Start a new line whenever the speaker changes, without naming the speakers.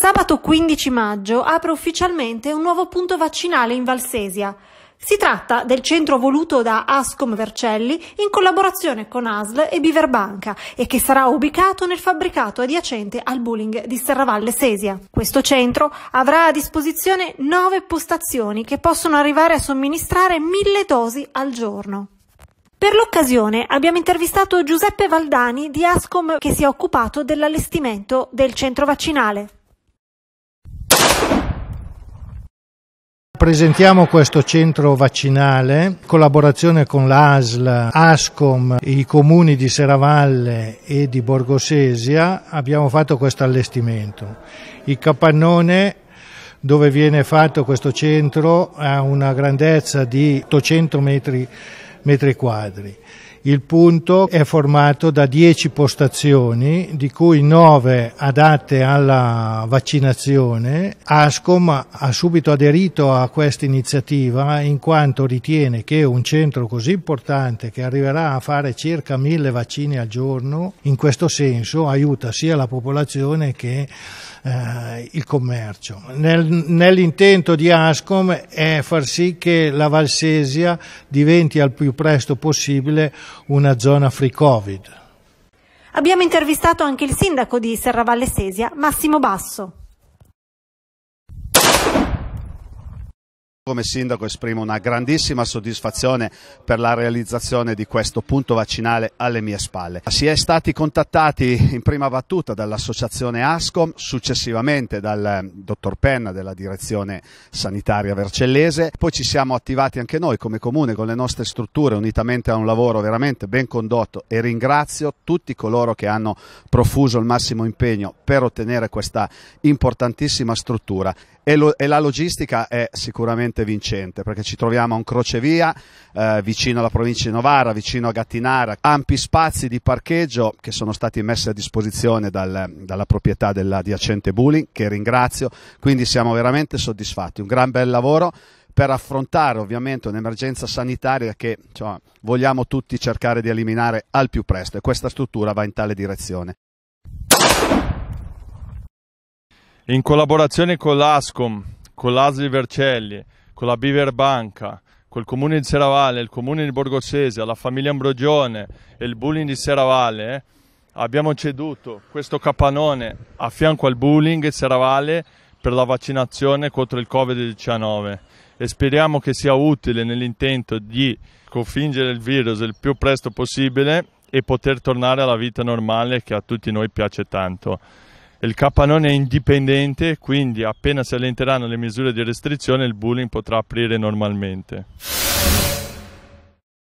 Sabato 15 maggio apre ufficialmente un nuovo punto vaccinale in Valsesia. Si tratta del centro voluto da Ascom Vercelli in collaborazione con ASL e Biverbanca e che sarà ubicato nel fabbricato adiacente al bowling di Serravalle Sesia. Questo centro avrà a disposizione nove postazioni che possono arrivare a somministrare mille dosi al giorno. Per l'occasione abbiamo intervistato Giuseppe Valdani di Ascom che si è occupato dell'allestimento del centro vaccinale.
presentiamo questo centro vaccinale in collaborazione con l'ASL, ASCOM, i comuni di Seravalle e di Borgosesia abbiamo fatto questo allestimento. Il capannone dove viene fatto questo centro ha una grandezza di 800 metri, metri quadri. Il punto è formato da 10 postazioni, di cui 9 adatte alla vaccinazione. Ascom ha subito aderito a questa iniziativa in quanto ritiene che un centro così importante che arriverà a fare circa 1000 vaccini al giorno, in questo senso aiuta sia la popolazione che eh, il commercio. Nel, nell'intento di Ascom è far sì che la Valsesia diventi al più presto possibile una zona free Covid.
Abbiamo intervistato anche il sindaco di Serravalle Sesia, Massimo Basso.
Come sindaco esprimo una grandissima soddisfazione per la realizzazione di questo punto vaccinale alle mie spalle. Si è stati contattati in prima battuta dall'associazione ASCOM, successivamente dal eh, dottor Penna della direzione sanitaria vercellese, poi ci siamo attivati anche noi come comune con le nostre strutture unitamente a un lavoro veramente ben condotto e ringrazio tutti coloro che hanno profuso il massimo impegno per ottenere questa importantissima struttura e, lo, e, la logistica è sicuramente vincente perché ci troviamo a un crocevia eh, vicino alla provincia di Novara, vicino a Gattinara, ampi spazi di parcheggio che sono stati messi a disposizione dal, dalla proprietà dell'adiacente Bulling che ringrazio, quindi siamo veramente soddisfatti, un gran bel lavoro per affrontare ovviamente un'emergenza sanitaria che cioè, vogliamo tutti cercare di eliminare al più presto e questa struttura va in tale direzione
in collaborazione con l'ASCOM, con l'ASLI Vercelli, con la Biver Banca, col comune di Seravale, il comune di Borgosese, la famiglia Ambrogione e il bullying di Seravale, eh, abbiamo ceduto questo capannone a fianco al bullying di Seravalle per la vaccinazione contro il Covid-19 e speriamo che sia utile nell'intento di confingere il virus il più presto possibile e poter tornare alla vita normale che a tutti noi piace tanto. Il capannone è indipendente, quindi appena si allenteranno le misure di restrizione il bullying potrà aprire normalmente.